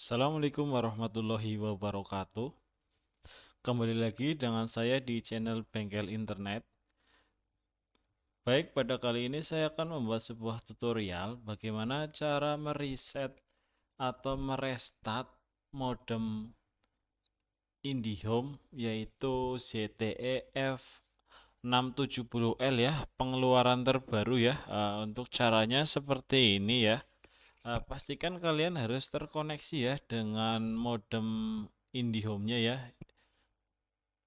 Assalamualaikum warahmatullahi wabarakatuh. Kembali lagi dengan saya di channel Bengkel Internet. Baik, pada kali ini saya akan membuat sebuah tutorial bagaimana cara mereset atau merestart modem IndiHome yaitu ZTE F 670L ya, pengeluaran terbaru ya. Eh, untuk caranya seperti ini ya Uh, pastikan kalian harus terkoneksi ya dengan modem IndiHome-nya ya.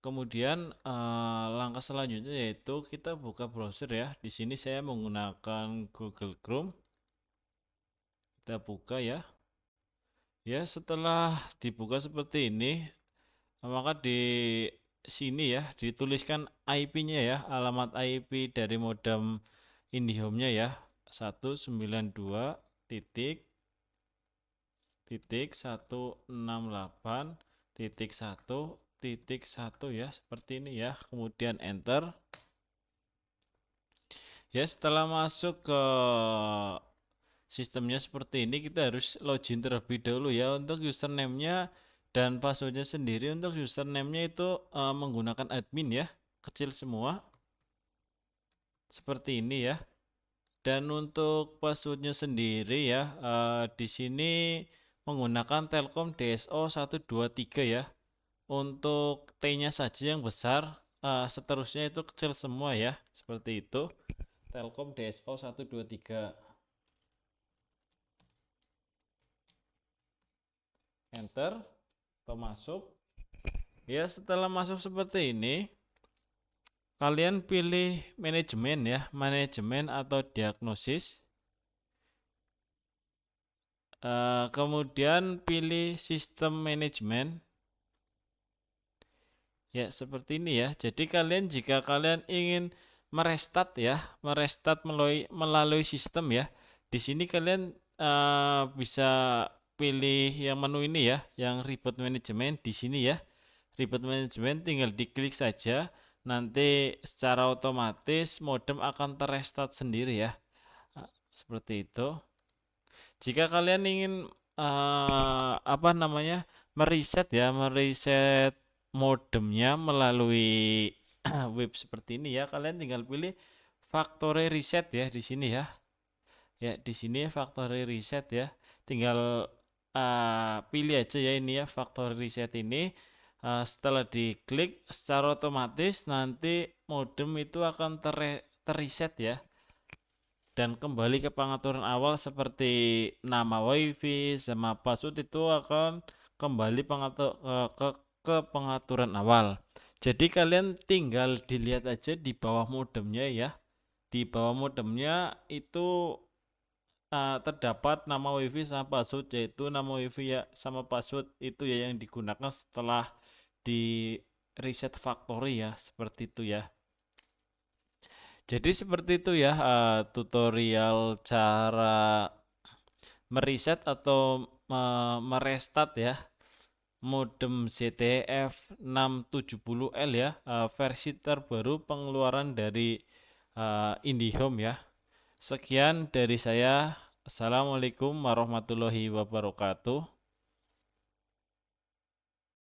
Kemudian uh, langkah selanjutnya yaitu kita buka browser ya. Di sini saya menggunakan Google Chrome. Kita buka ya. Ya, setelah dibuka seperti ini, maka di sini ya dituliskan IP-nya ya, alamat IP dari modem IndiHome-nya ya. 192 titik titik 168 titik 1 titik 1 ya seperti ini ya kemudian enter ya setelah masuk ke sistemnya seperti ini kita harus login terlebih dahulu ya untuk username-nya dan passwordnya sendiri untuk username-nya itu e, menggunakan admin ya kecil semua seperti ini ya dan untuk passwordnya sendiri ya, uh, di sini menggunakan Telkom DSO 123 ya. Untuk T-nya saja yang besar, uh, seterusnya itu kecil semua ya, seperti itu. Telkom DSO 123. Enter atau masuk. Ya, setelah masuk seperti ini, kalian pilih manajemen ya, manajemen atau diagnosis. Uh, kemudian pilih sistem manajemen. Ya, seperti ini ya. Jadi kalian jika kalian ingin merestat ya, merestat melalui melalui sistem ya. Di sini kalian uh, bisa pilih yang menu ini ya, yang report manajemen di sini ya. Report manajemen tinggal diklik saja nanti secara otomatis modem akan terestart sendiri ya ah, seperti itu jika kalian ingin uh, apa namanya mereset ya mereset modemnya melalui web seperti ini ya kalian tinggal pilih factory reset ya di sini ya ya di sini factory reset ya tinggal uh, pilih aja ya ini ya factory reset ini Eh, setelah diklik secara otomatis nanti modem itu akan ter terreset ya dan kembali ke pengaturan awal seperti nama wifi sama password itu akan kembali pengatur ke, eh, ke, ke pengaturan awal jadi kalian tinggal dilihat aja di bawah modemnya ya di bawah modemnya itu uh, terdapat nama wifi sama password yaitu nama wifi ya sama password itu ya yang digunakan setelah di reset factory ya seperti itu ya jadi seperti itu ya uh, tutorial cara meriset atau uh, merestat ya modem ZTF670L ya uh, versi terbaru pengeluaran dari uh, IndiHome ya sekian dari saya Assalamualaikum warahmatullahi wabarakatuh